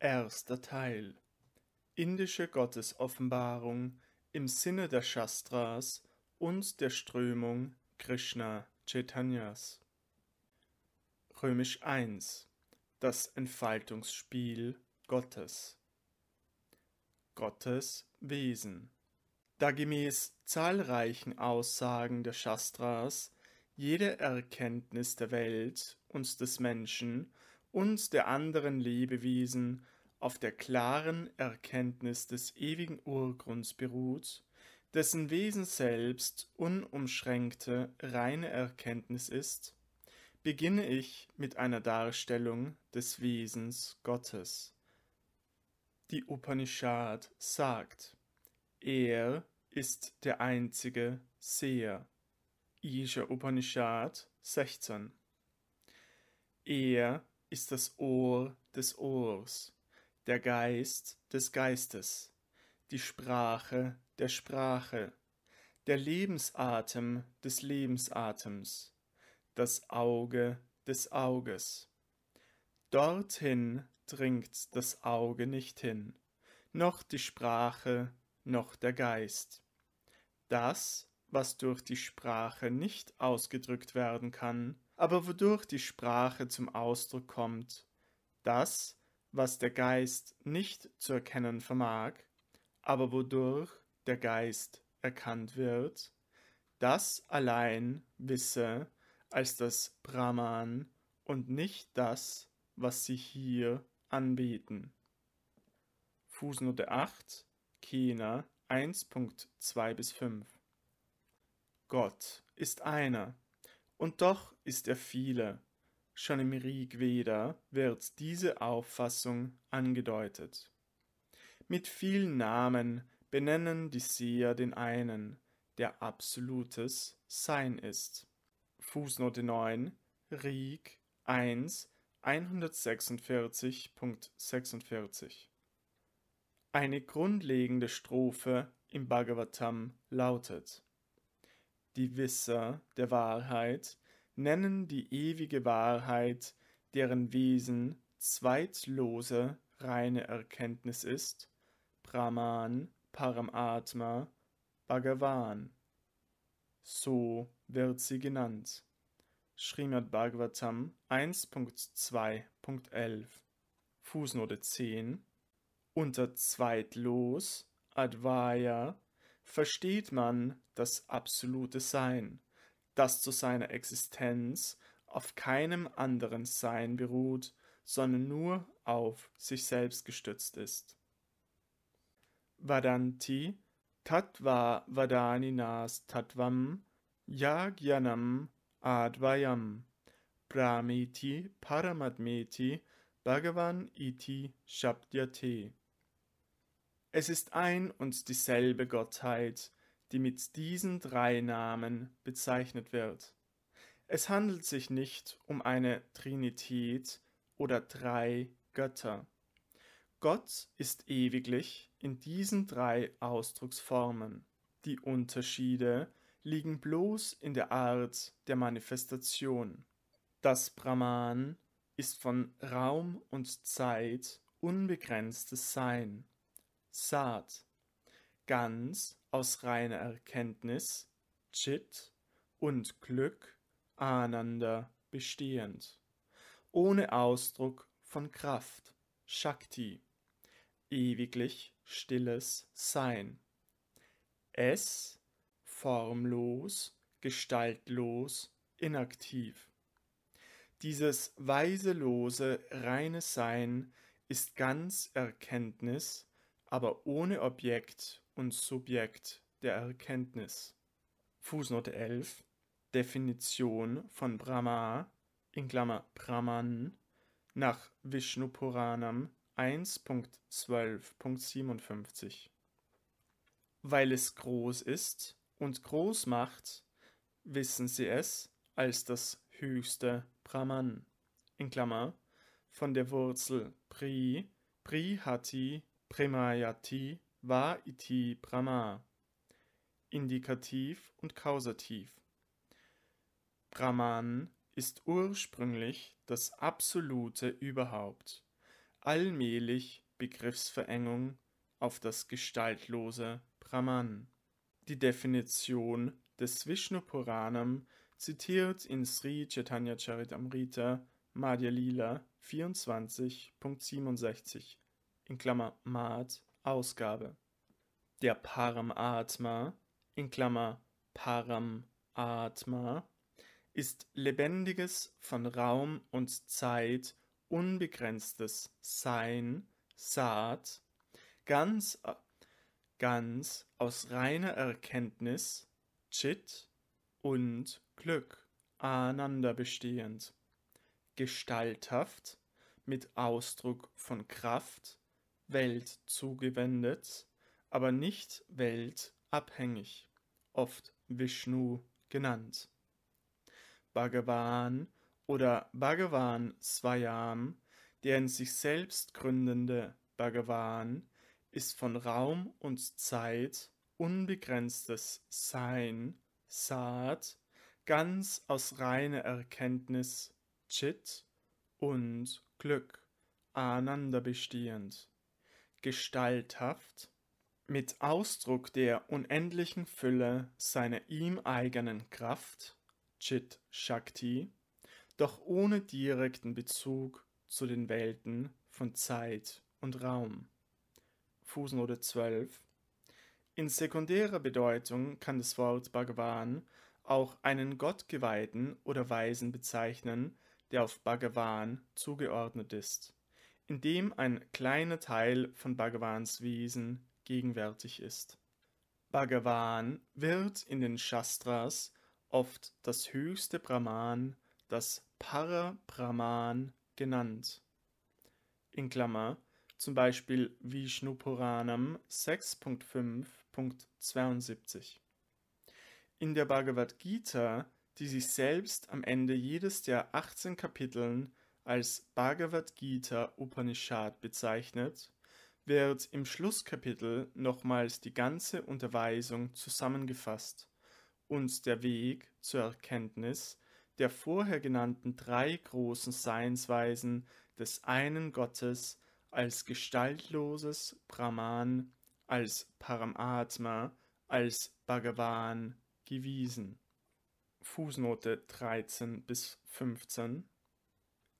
Erster Teil Indische Gottesoffenbarung im Sinne der Shastras und der Strömung Krishna Chaitanyas. Römisch 1 Das Entfaltungsspiel Gottes Gottes Wesen Da gemäß zahlreichen Aussagen der Shastras jede Erkenntnis der Welt und des Menschen uns der anderen Lebewesen auf der klaren Erkenntnis des ewigen Urgrunds beruht, dessen Wesen selbst unumschränkte reine Erkenntnis ist, beginne ich mit einer Darstellung des Wesens Gottes. Die Upanishad sagt, er ist der einzige Seher. Isha Upanishad 16. Er ist das Ohr des Ohrs, der Geist des Geistes, die Sprache der Sprache, der Lebensatem des Lebensatems, das Auge des Auges. Dorthin dringt das Auge nicht hin, noch die Sprache, noch der Geist. Das, was durch die Sprache nicht ausgedrückt werden kann, aber wodurch die Sprache zum Ausdruck kommt. Das, was der Geist nicht zu erkennen vermag, aber wodurch der Geist erkannt wird, das allein wisse als das Brahman und nicht das, was sie hier anbieten. Fußnote 8, Kena 1.2 bis 5 Gott ist einer, und doch ist er viele. Schon im Rig Veda wird diese Auffassung angedeutet. Mit vielen Namen benennen die Seher den einen, der absolutes Sein ist. Fußnote 9, Rig 1, 146.46 Eine grundlegende Strophe im Bhagavatam lautet die Wisser der Wahrheit, nennen die ewige Wahrheit, deren Wesen zweitlose reine Erkenntnis ist, Brahman, Paramatma, Bhagavan. So wird sie genannt. Srimad Bhagavatam 1.2.11 Fußnote 10 Unter zweitlos Advaya versteht man das absolute Sein, das zu seiner Existenz auf keinem anderen Sein beruht, sondern nur auf sich selbst gestützt ist. Vadanti Tattva Vadaninas Tattvam Yajnam Advayam Pramiti Paramatmeti Bhagavan Iti Shabdyate es ist ein und dieselbe Gottheit, die mit diesen drei Namen bezeichnet wird. Es handelt sich nicht um eine Trinität oder drei Götter. Gott ist ewiglich in diesen drei Ausdrucksformen. Die Unterschiede liegen bloß in der Art der Manifestation. Das Brahman ist von Raum und Zeit unbegrenztes Sein. Sat, ganz aus reiner Erkenntnis, Chit und Glück, Ananda bestehend, ohne Ausdruck von Kraft, Shakti, ewiglich stilles Sein. Es, formlos, gestaltlos, inaktiv. Dieses weiselose, reine Sein ist ganz Erkenntnis, aber ohne Objekt und Subjekt der Erkenntnis. Fußnote 11 Definition von Brahma in Klammer Brahman nach Vishnu Puranam 1.12.57 Weil es groß ist und groß macht, wissen sie es als das höchste Brahman in Klammer von der Wurzel Pri, Prihati Premayati war iti Brahma. Indikativ und Kausativ. Brahman ist ursprünglich das absolute Überhaupt. Allmählich Begriffsverengung auf das gestaltlose Brahman. Die Definition des Vishnu Puranam zitiert in Sri Chaitanya Charitamrita Madhya Lila 24.67 in Klammer Maat Ausgabe. Der Paramatma in Klammer Paramatma ist lebendiges, von Raum und Zeit unbegrenztes Sein, Saat, ganz, ganz aus reiner Erkenntnis, Chit und Glück, aneinander bestehend, gestalthaft, mit Ausdruck von Kraft, Welt zugewendet, aber nicht weltabhängig, oft Vishnu genannt. Bhagavan oder Bhagavan Swayam, der in sich selbst gründende Bhagavan, ist von Raum und Zeit unbegrenztes Sein, Saat, ganz aus reiner Erkenntnis, Chit und Glück, Ananda bestehend gestalthaft mit Ausdruck der unendlichen Fülle seiner ihm eigenen Kraft, Chit Shakti, doch ohne direkten Bezug zu den Welten von Zeit und Raum. Fußnote 12 In sekundärer Bedeutung kann das Wort Bhagavan auch einen Gottgeweihten oder Weisen bezeichnen, der auf Bhagavan zugeordnet ist in dem ein kleiner Teil von Bhagavans Wesen gegenwärtig ist. Bhagavan wird in den Shastras oft das höchste Brahman, das Parabrahman genannt. In Klammer zum Beispiel Vishnu Puranam 6.5.72. In der Bhagavad Gita, die sich selbst am Ende jedes der 18 Kapiteln als Bhagavad Gita Upanishad bezeichnet, wird im Schlusskapitel nochmals die ganze Unterweisung zusammengefasst und der Weg zur Erkenntnis der vorher genannten drei großen Seinsweisen des einen Gottes als gestaltloses Brahman, als Paramatma, als Bhagavan gewiesen. Fußnote 13 bis 15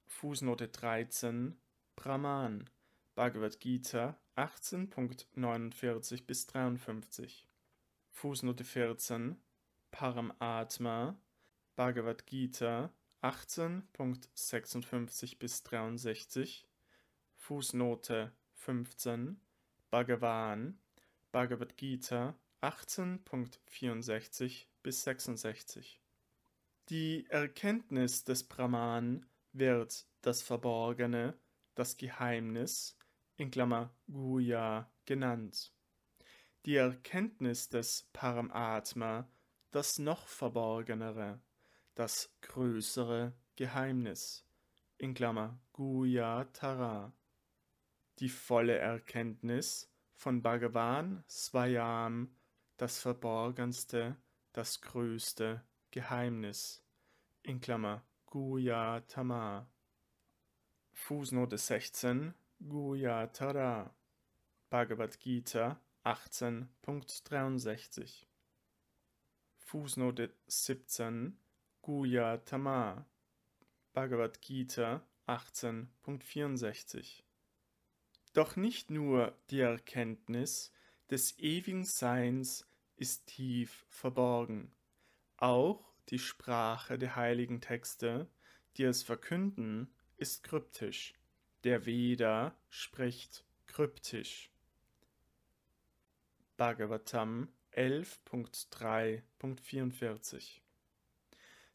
Fußnote 13 Brahman Bhagavad Gita 18.49 bis 53 Fußnote 14 Paramatma Bhagavad Gita 18.56 bis 63 Fußnote 15 Bhagavan Bhagavad Gita 18.64 bis 66 Die Erkenntnis des Brahman wird das Verborgene, das Geheimnis, in Klammer Guya genannt. Die Erkenntnis des Paramatma, das noch Verborgenere, das größere Geheimnis, in Klammer Guya Tara. Die volle Erkenntnis von Bhagavan Swayam, das verborgenste, das größte Geheimnis, in Klammer Guyatama. Fußnote 16 Guyatara. Bhagavad Gita 18.63. Fußnote 17 Guyatama. Bhagavad Gita 18.64. Doch nicht nur die Erkenntnis des ewigen Seins ist tief verborgen, auch die Sprache der heiligen Texte, die es verkünden, ist kryptisch. Der Veda spricht kryptisch. Bhagavatam 11.3.44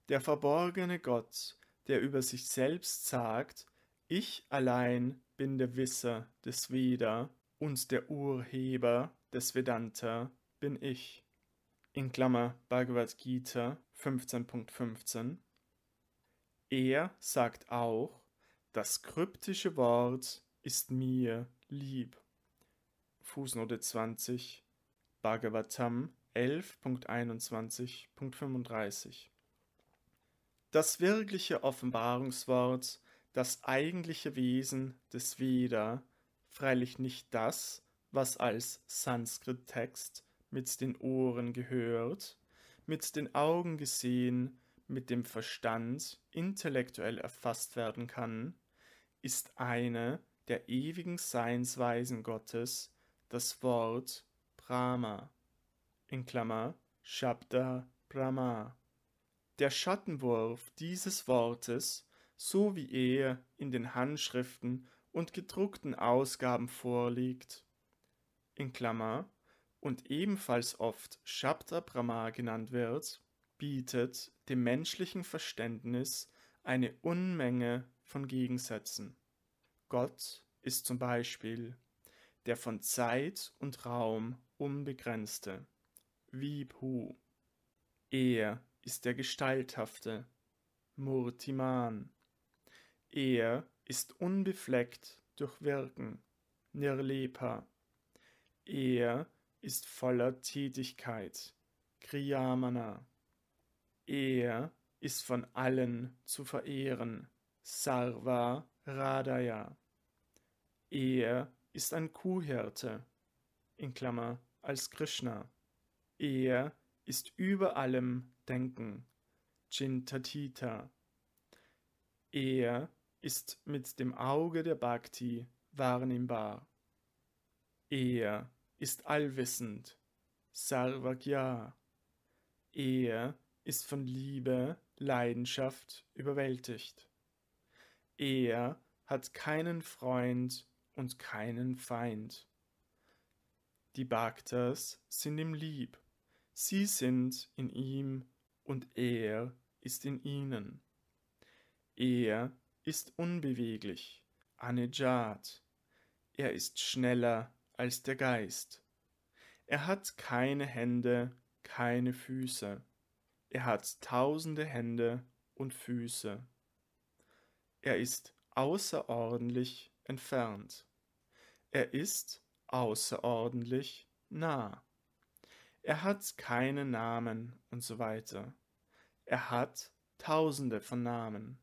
Der verborgene Gott, der über sich selbst sagt, ich allein bin der Wisser des Veda und der Urheber des Vedanta bin ich in Klammer Bhagavad Gita 15.15, er sagt auch, das kryptische Wort ist mir lieb. Fußnote 20 Bhagavatam 11.21.35 Das wirkliche Offenbarungswort, das eigentliche Wesen des Veda, freilich nicht das, was als Sanskrit-Text mit den Ohren gehört, mit den Augen gesehen, mit dem Verstand intellektuell erfasst werden kann, ist eine der ewigen Seinsweisen Gottes das Wort Brahma in Klammer Shabda Brahma. Der Schattenwurf dieses Wortes, so wie er in den Handschriften und gedruckten Ausgaben vorliegt, in Klammer und ebenfalls oft Shabda Brahma genannt wird, bietet dem menschlichen Verständnis eine Unmenge von Gegensätzen. Gott ist zum Beispiel der von Zeit und Raum unbegrenzte, Vibhu. Er ist der Gestalthafte, Murtiman. Er ist unbefleckt durch Wirken, Nirlepa. Er ist voller Tätigkeit. Kriyamana. Er ist von allen zu verehren. Sarva Radaya. Er ist ein Kuhhirte, in Klammer als Krishna. Er ist über allem Denken, Chintatita. Er ist mit dem Auge der Bhakti wahrnehmbar. Er ist allwissend. Sarvagya. Er ist von Liebe, Leidenschaft überwältigt. Er hat keinen Freund und keinen Feind. Die Bhaktas sind ihm lieb, sie sind in ihm und er ist in ihnen. Er ist unbeweglich, anejat, er ist schneller als der Geist. Er hat keine Hände, keine Füße. Er hat tausende Hände und Füße. Er ist außerordentlich entfernt. Er ist außerordentlich nah. Er hat keine Namen und so weiter. Er hat tausende von Namen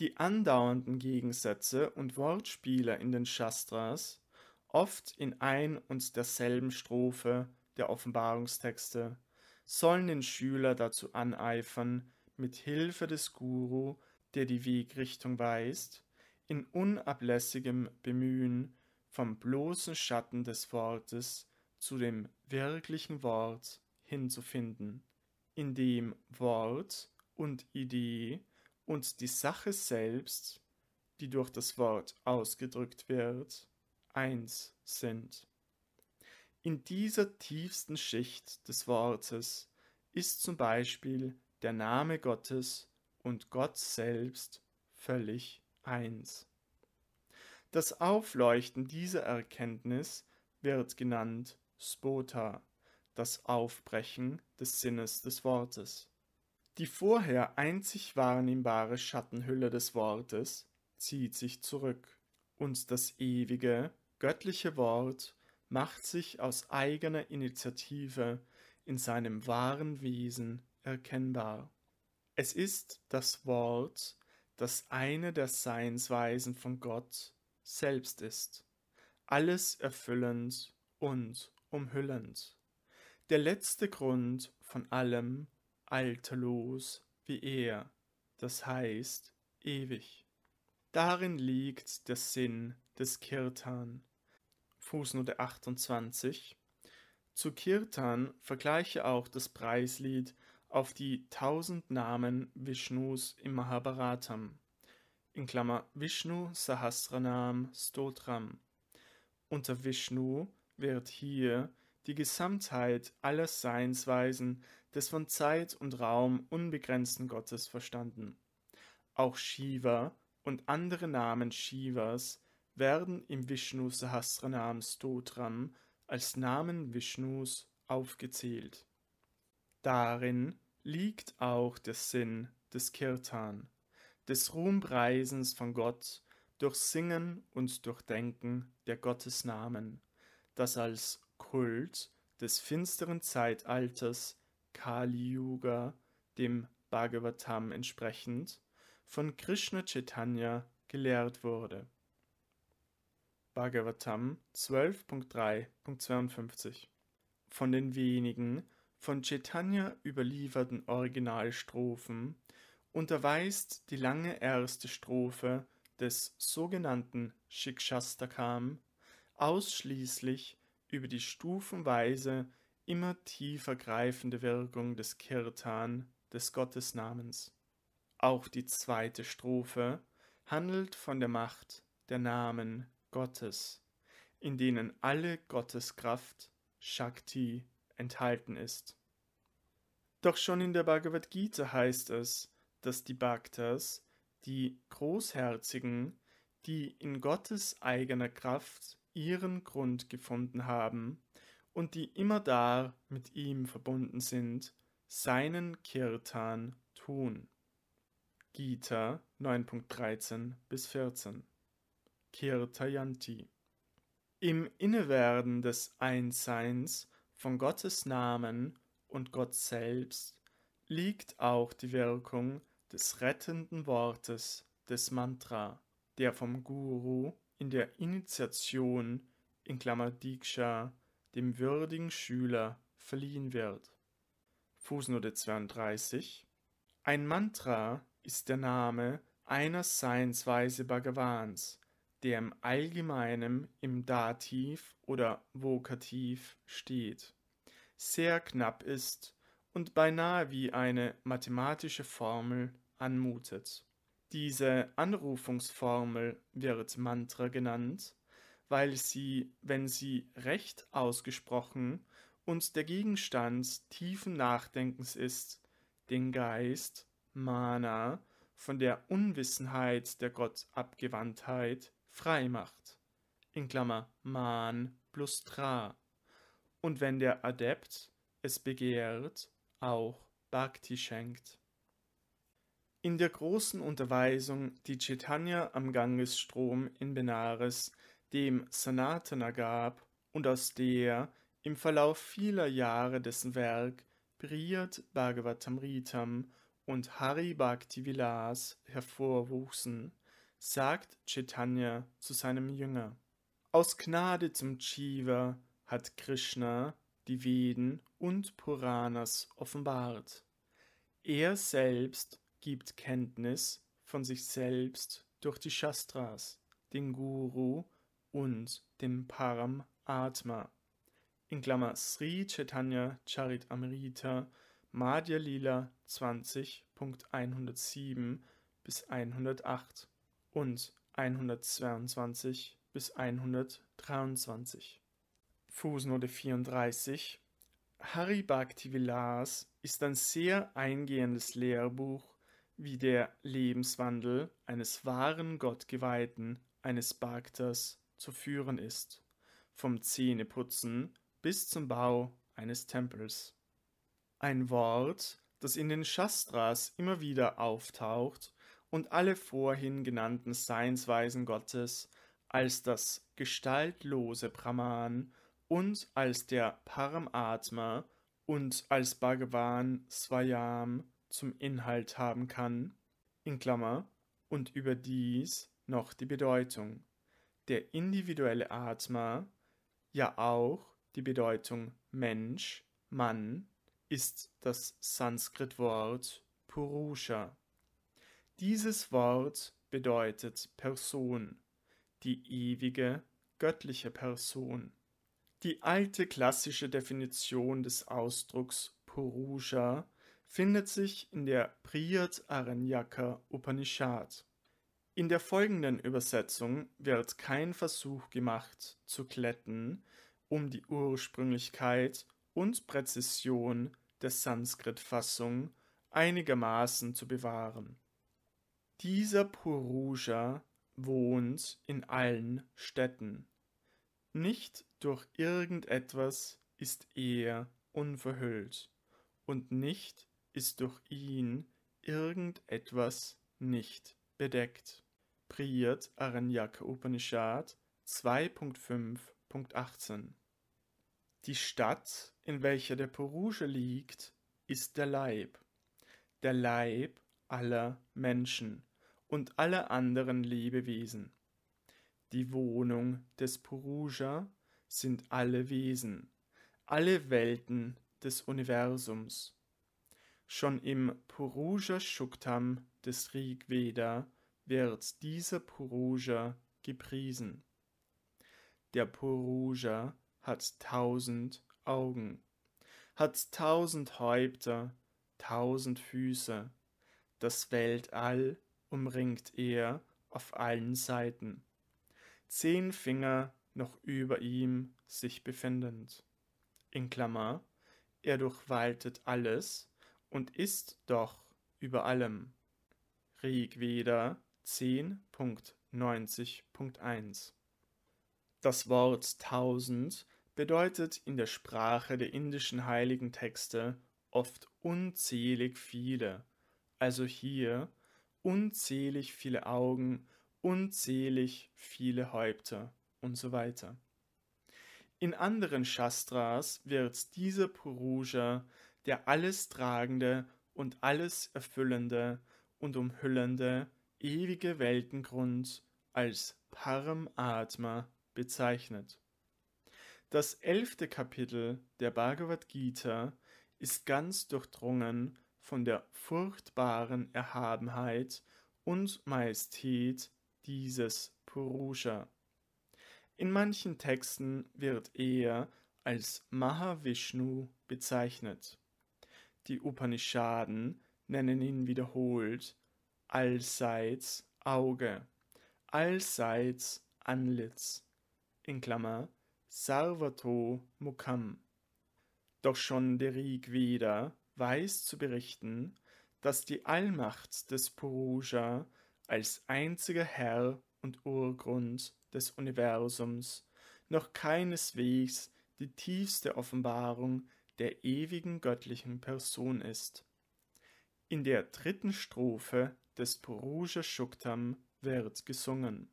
die andauernden Gegensätze und Wortspiele in den Shastras oft in ein und derselben Strophe der Offenbarungstexte sollen den Schüler dazu aneifern, mit Hilfe des Guru, der die Wegrichtung weist, in unablässigem Bemühen vom bloßen Schatten des Wortes zu dem wirklichen Wort hinzufinden, in dem Wort und Idee und die Sache selbst, die durch das Wort ausgedrückt wird, eins sind. In dieser tiefsten Schicht des Wortes ist zum Beispiel der Name Gottes und Gott selbst völlig eins. Das Aufleuchten dieser Erkenntnis wird genannt Spota, das Aufbrechen des Sinnes des Wortes. Die vorher einzig wahrnehmbare Schattenhülle des Wortes zieht sich zurück, und das ewige, göttliche Wort macht sich aus eigener Initiative in seinem wahren Wesen erkennbar. Es ist das Wort, das eine der Seinsweisen von Gott selbst ist, alles erfüllend und umhüllend. Der letzte Grund von allem, alterlos wie er, das heißt ewig. Darin liegt der Sinn des Kirtan. Fußnote 28. Zu Kirtan vergleiche auch das Preislied auf die tausend Namen Vishnus im Mahabharatam, in Klammer Vishnu Sahasranam Stotram. Unter Vishnu wird hier die Gesamtheit aller Seinsweisen des von Zeit und Raum unbegrenzten Gottes verstanden. Auch Shiva und andere Namen Shivas werden im Vishnu Sahasranam Stotram als Namen Vishnus aufgezählt. Darin liegt auch der Sinn des Kirtan, des Ruhmpreisens von Gott durch Singen und durch Denken der Gottesnamen, das als Kult des finsteren Zeitalters Kali Yuga, dem Bhagavatam entsprechend, von Krishna Chaitanya gelehrt wurde. Bhagavatam 12.3.52 Von den wenigen von Chaitanya überlieferten Originalstrophen unterweist die lange erste Strophe des sogenannten Shikshastakam ausschließlich über die stufenweise immer tiefer greifende Wirkung des Kirtan, des Gottesnamens. Auch die zweite Strophe handelt von der Macht der Namen Gottes, in denen alle Gotteskraft, Shakti, enthalten ist. Doch schon in der Bhagavad Gita heißt es, dass die Bhaktas, die Großherzigen, die in Gottes eigener Kraft ihren Grund gefunden haben und die immerdar mit ihm verbunden sind, seinen Kirtan tun. Gita 9.13 bis 14 Kirtayanti Im Innewerden des Einsseins von Gottes Namen und Gott selbst liegt auch die Wirkung des rettenden Wortes des Mantra, der vom Guru in der Initiation in Klammer (Diksha) dem würdigen Schüler verliehen wird. (Fußnote 32) Ein Mantra ist der Name einer Seinsweise Bhagawans, der im Allgemeinen im Dativ oder Vokativ steht, sehr knapp ist und beinahe wie eine mathematische Formel anmutet diese Anrufungsformel wird Mantra genannt, weil sie, wenn sie recht ausgesprochen und der Gegenstand tiefen Nachdenkens ist, den Geist, Mana, von der Unwissenheit der Gottabgewandtheit frei macht. In Klammer Man plus Tra. Und wenn der Adept es begehrt, auch Bhakti schenkt. In der großen Unterweisung, die Chaitanya am Gangesstrom in Benares dem Sanatana gab und aus der im Verlauf vieler Jahre dessen Werk Brihad Bhagavatamritam und Hari Bhakti Vilas hervorwuchsen, sagt Chaitanya zu seinem Jünger. Aus Gnade zum Jiva hat Krishna die Veden und Puranas offenbart. Er selbst gibt Kenntnis von sich selbst durch die Shastras, den Guru und dem Param Atma. In Klammer Sri Chaitanya Charitamrita Madhya Lila 20.107 bis 108 und 122 bis 123. Fußnote 34 Hari Bhakti Vilas ist ein sehr eingehendes Lehrbuch wie der Lebenswandel eines wahren Gottgeweihten, eines Bhakters, zu führen ist, vom Zähneputzen bis zum Bau eines Tempels. Ein Wort, das in den Shastras immer wieder auftaucht und alle vorhin genannten Seinsweisen Gottes als das gestaltlose Brahman und als der Paramatma und als Bhagavan Swayam zum Inhalt haben kann, in Klammer, und überdies noch die Bedeutung. Der individuelle Atma, ja auch die Bedeutung Mensch, Mann, ist das Sanskritwort Purusha. Dieses Wort bedeutet Person, die ewige, göttliche Person. Die alte klassische Definition des Ausdrucks Purusha findet sich in der Priyat Aranyaka Upanishad. In der folgenden Übersetzung wird kein Versuch gemacht, zu glätten, um die Ursprünglichkeit und Präzision der Sanskrit-Fassung einigermaßen zu bewahren. Dieser Purusha wohnt in allen Städten. Nicht durch irgendetwas ist er unverhüllt und nicht ist durch ihn irgendetwas nicht bedeckt. Priyat Aranyaka Upanishad 2.5.18 Die Stadt, in welcher der Purusha liegt, ist der Leib, der Leib aller Menschen und aller anderen Lebewesen. Die Wohnung des Purusha sind alle Wesen, alle Welten des Universums Schon im Purusha Shuktam des Rig Veda wird dieser Purusha gepriesen. Der Purusha hat tausend Augen, hat tausend Häupter, tausend Füße. Das Weltall umringt er auf allen Seiten, zehn Finger noch über ihm sich befindend. In Klammer, er durchwaltet alles, und ist doch über allem. Rigveda 10.90.1 Das Wort tausend bedeutet in der Sprache der indischen heiligen Texte oft unzählig viele, also hier unzählig viele Augen, unzählig viele Häupter und so weiter. In anderen Shastras wird dieser Purusha der alles tragende und alles erfüllende und umhüllende ewige Weltengrund als Paramatma bezeichnet. Das elfte Kapitel der Bhagavad Gita ist ganz durchdrungen von der furchtbaren Erhabenheit und Majestät dieses Purusha. In manchen Texten wird er als Mahavishnu bezeichnet. Die Upanishaden nennen ihn wiederholt allseits Auge, allseits Anlitz, in Klammer Sarvato Mukham. Doch schon der Rig Veda weiß zu berichten, dass die Allmacht des Purusha als einziger Herr und Urgrund des Universums noch keineswegs die tiefste Offenbarung der ewigen göttlichen Person ist. In der dritten Strophe des Purusha Shuktam wird gesungen.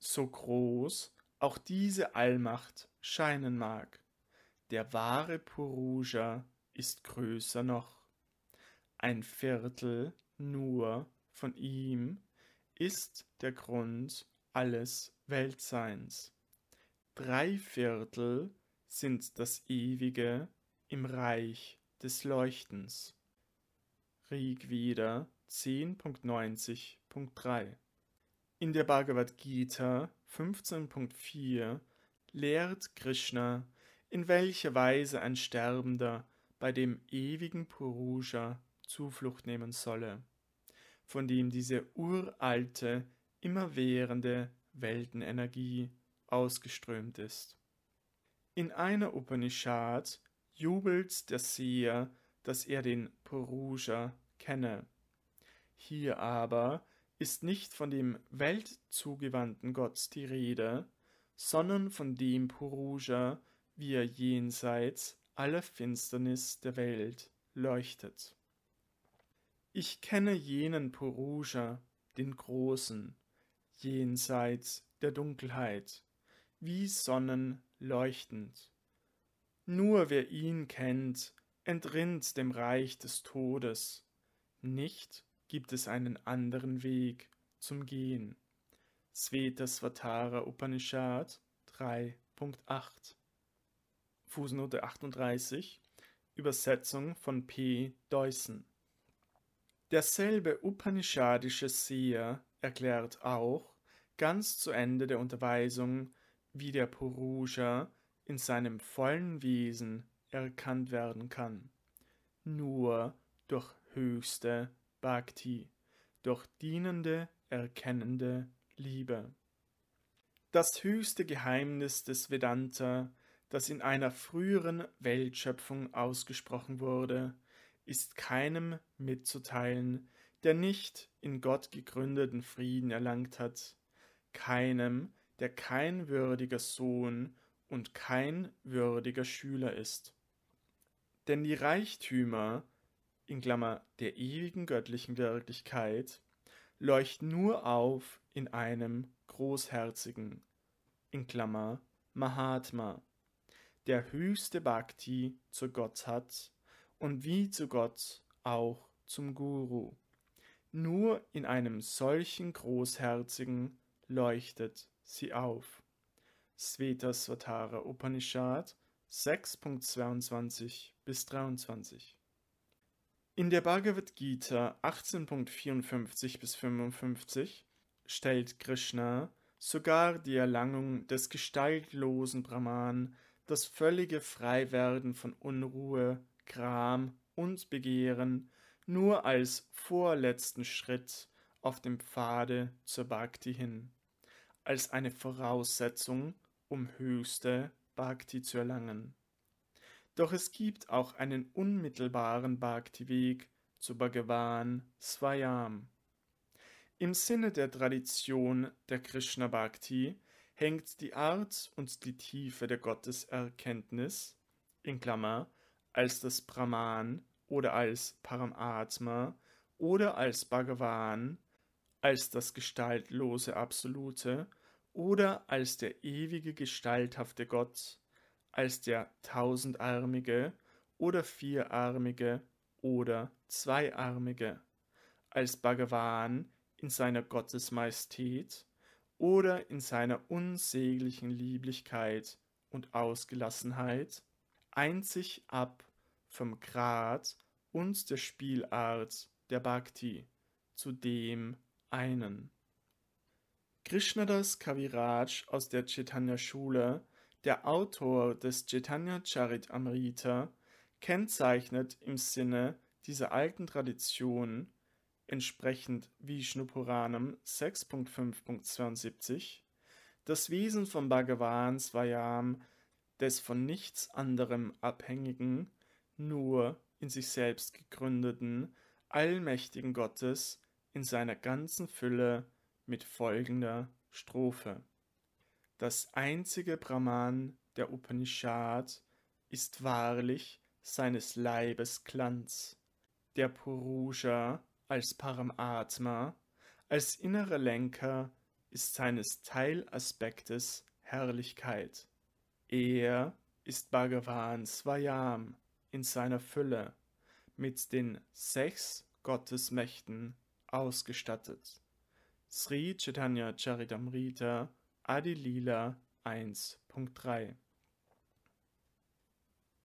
So groß auch diese Allmacht scheinen mag, der wahre Purusha ist größer noch. Ein Viertel nur von ihm ist der Grund alles Weltseins. Drei Viertel sind das ewige im Reich des Leuchtens. Rigveda 10.90.3 In der Bhagavad Gita 15.4 lehrt Krishna, in welcher Weise ein Sterbender bei dem ewigen Purusha Zuflucht nehmen solle, von dem diese uralte, immerwährende Weltenenergie ausgeströmt ist. In einer Upanishad jubelt der Seher, äh, dass er den Peruger kenne. Hier aber ist nicht von dem weltzugewandten Gott die Rede, sondern von dem Purusha, wie er jenseits aller Finsternis der Welt leuchtet. Ich kenne jenen Purusha, den Großen, jenseits der Dunkelheit, wie Sonnen leuchtend. Nur wer ihn kennt, entrinnt dem Reich des Todes. Nicht gibt es einen anderen Weg zum Gehen. Svetasvatara Upanishad 3.8 Fußnote 38 Übersetzung von P. Deussen Derselbe upanishadische Seher erklärt auch, ganz zu Ende der Unterweisung, wie der Purusha in seinem vollen Wesen erkannt werden kann. Nur durch höchste Bhakti, durch dienende, erkennende Liebe. Das höchste Geheimnis des Vedanta, das in einer früheren Weltschöpfung ausgesprochen wurde, ist keinem mitzuteilen, der nicht in Gott gegründeten Frieden erlangt hat, keinem, der kein würdiger Sohn und kein würdiger Schüler ist. Denn die Reichtümer in Klammer der ewigen göttlichen Wirklichkeit leuchten nur auf in einem Großherzigen in Klammer Mahatma, der höchste Bhakti zu Gott hat und wie zu Gott auch zum Guru. Nur in einem solchen Großherzigen leuchtet sie auf. Svetasvatara Upanishad 6.22 bis 23. In der Bhagavad Gita 18.54 bis 55 stellt Krishna sogar die Erlangung des gestaltlosen Brahman, das völlige Freiwerden von Unruhe, Gram und Begehren nur als vorletzten Schritt auf dem Pfade zur Bhakti hin, als eine Voraussetzung um höchste Bhakti zu erlangen. Doch es gibt auch einen unmittelbaren Bhakti-Weg zu Bhagavan Swayam. Im Sinne der Tradition der Krishna Bhakti hängt die Art und die Tiefe der Gotteserkenntnis, in Klammer, als das Brahman oder als Paramatma oder als Bhagavan, als das gestaltlose Absolute oder als der ewige gestalthafte Gott, als der tausendarmige oder vierarmige oder zweiarmige, als Bhagavan in seiner Gottesmajestät oder in seiner unsäglichen Lieblichkeit und Ausgelassenheit, einzig ab vom Grad und der Spielart der Bhakti zu dem einen. Krishnadas Kaviraj aus der Chaitanya-Schule, der Autor des Chaitanya Charitamrita, kennzeichnet im Sinne dieser alten Tradition entsprechend Vishnu Puranam 6.5.72 das Wesen von Bhagavan Svayam, des von nichts anderem abhängigen, nur in sich selbst gegründeten, allmächtigen Gottes in seiner ganzen Fülle mit folgender Strophe. Das einzige Brahman der Upanishad ist wahrlich seines Leibes Glanz. Der Purusha als Paramatma, als innerer Lenker ist seines Teilaspektes Herrlichkeit. Er ist Bhagavan Swayam in seiner Fülle mit den sechs Gottesmächten ausgestattet. Sri Chaitanya Charitamrita Adilila 1.3